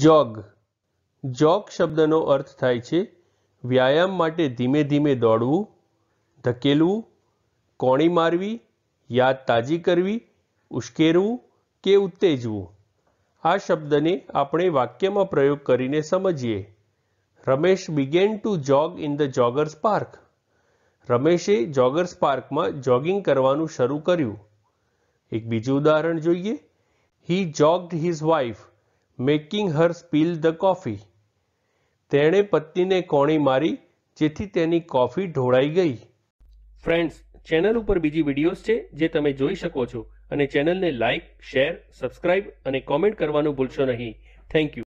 જોગ જોગ શબ્દનો અર્થ થાય છે વ્યાયામ માટે ધીમે ધીમે દોડવું ધકેલવું કોણી મારવી યાદ તાજી કરવી ઉશ્કેરવું કે ઉત્તેજવું આ શબ્દને આપણે વાક્યમાં પ્રયોગ કરીને સમજીએ Ramesh began to jog in the joggers park રમેશે જોગર્સ પાર્કમાં જોગિંગ કરવાનું શરૂ કર્યું એક બીજું ઉદાહરણ જોઈએ he jogged his wife making her spill the coffee તેણે પત્નીને કોણી મારી જેથી તેની કોફી ઢોળાઈ ગઈ ફ્રેન્ડ્સ ચેનલ ઉપર બીજી વિડીયોઝ છે જે તમે જોઈ શકો છો અને ચેનલને લાઇક શેર સબસ્ક્રાઇબ અને કોમેન્ટ કરવાનું ભૂલશો નહીં થેન્ક યુ